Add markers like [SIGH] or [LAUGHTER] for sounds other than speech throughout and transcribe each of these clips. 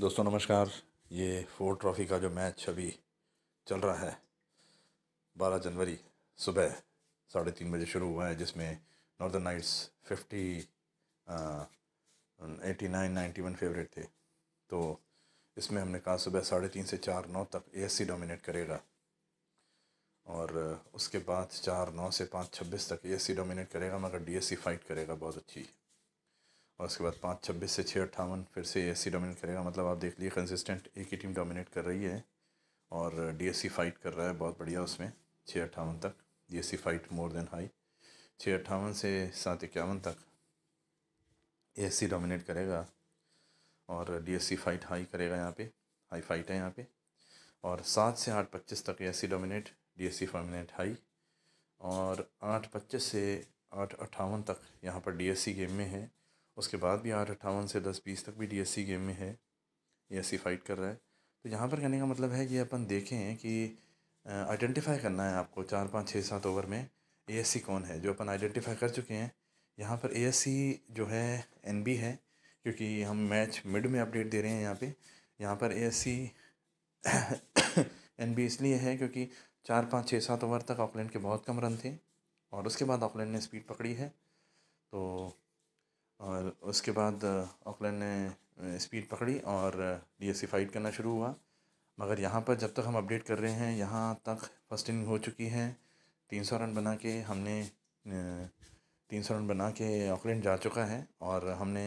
दोस्तों नमस्कार ये फोर ट्रॉफ़ी का जो मैच अभी चल रहा है बारह जनवरी सुबह साढ़े तीन बजे शुरू हुआ है जिसमें Northern Knights fifty eighty nine ninety one favourite थे तो इसमें हमने कहा सुबह साढ़े तीन से चार नौ तक ए डोमिनेट करेगा और उसके बाद चार नौ से पाँच छब्बीस तक ए डोमिनेट करेगा मगर डी फाइट करेगा बहुत अच्छी और उसके बाद पाँच छब्बीस से छः अट्ठावन फिर से ए डोमिनेट करेगा मतलब आप देख लीजिए कंसिस्टेंट एक ही टीम डोमिनेट कर रही है और डी फाइट कर रहा है बहुत बढ़िया उसमें छः अट्ठावन तक D fight more than high छः अट्ठावन से सात इक्यावन तक ए डोमिनेट करेगा और डी फाइट हाई करेगा यहाँ पे हाई फाइट है यहाँ पे और सात से आठ पच्चीस तक A dominate D S dominate high और आठ पच्चीस से आठ अट्ठावन तक यहाँ पर डी गेम में है उसके बाद भी आठ अट्ठावन से दस बीस तक भी डीएससी गेम में है सी फाइट कर रहा है तो यहाँ पर कहने का मतलब है कि अपन देखें कि आइडेंटिफाई करना है आपको चार पाँच छः सात ओवर में सी कौन है जो अपन आइडेंटिफाई कर चुके हैं यहाँ पर सी जो है बी है क्योंकि हम मैच मिड में अपडेट दे रहे हैं यहाँ पे यहाँ पर एन बी [COUGHS] इसलिए है क्योंकि चार पाँच छः सात ओवर तक ऑकलैंड के बहुत कम रन थे और उसके बाद ऑकलैंड ने स्पीड पकड़ी है तो और उसके बाद ऑकलैंड ने स्पीड पकड़ी और डीएससी फाइट करना शुरू हुआ मगर यहाँ पर जब तक हम अपडेट कर रहे हैं यहाँ तक फर्स्ट इनिंग हो चुकी है तीन सौ रन बना के हमने तीन सौ रन बना के ऑकलैंड जा चुका है और हमने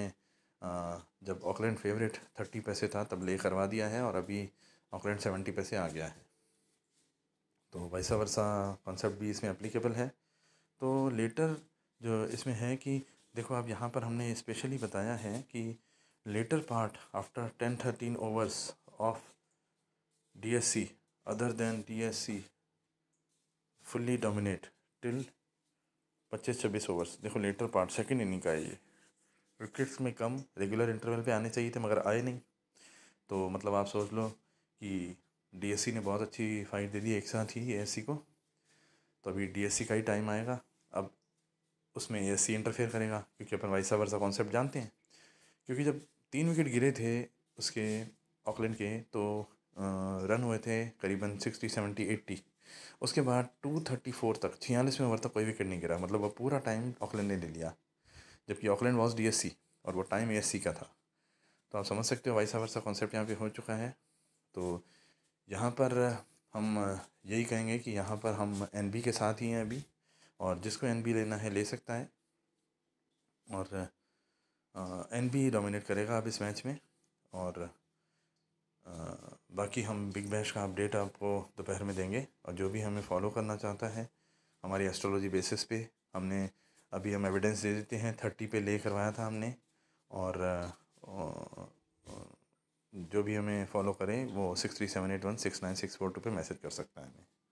जब ऑकलैंड फेवरेट थर्टी पैसे था तब ले करवा दिया है और अभी ऑकलैंड सेवेंटी पैसे आ गया है तो वैसा वैसा कॉन्सेप्ट भी इसमें अप्लीकेबल है तो लेटर जो इसमें है कि देखो आप यहाँ पर हमने स्पेशली बताया है कि later part after ten thirteen overs of D S C other than D S C fully dominate till पच्चीस छब्बीस ओवर्स देखो लेटर पार्ट सेकेंड इनिंग का है ये विकेट्स में कम रेगुलर इंटरवल पे आने चाहिए थे मगर आए नहीं तो मतलब आप सोच लो कि डीएससी ने बहुत अच्छी फाइट दे दी एक साथ ही सी को तो अभी डीएससी का ही टाइम आएगा उसमें ए सी इंटरफेयर करेगा क्योंकि अपन वाइसा वर्सा कॉन्सेप्ट जानते हैं क्योंकि जब तीन विकेट गिरे थे उसके ऑकलैंड के तो रन हुए थे करीबन सिक्सटी सेवेंटी एट्टी उसके बाद टू थर्टी फोर तक छियालीसवें ओवर तक कोई विकेट नहीं गिरा मतलब वो पूरा टाइम ऑकलैंड ने ले लिया जबकि Auckland was D S C और वो टाइम ए एस सी का था तो आप समझ सकते हो वाइसा वर्सा कॉन्सेप्ट यहाँ पे हो चुका है तो यहाँ पर हम यही कहेंगे कि यहाँ पर हम एन बी के साथ ही हैं अभी और जिसको एन बी लेना है ले सकता है और एन बी डोमिनेट करेगा अब इस मैच में और आ, बाकी हम बिग बैश का अपडेट आपको दोपहर में देंगे और जो भी हमें फॉलो करना चाहता है हमारी एस्ट्रोलॉजी बेसिस पे हमने अभी हम एविडेंस दे देते हैं थर्टी पे ले करवाया था हमने और जो भी हमें फॉलो करें वो six three seven eight one six nine six four two पर मैसेज कर सकता है हमें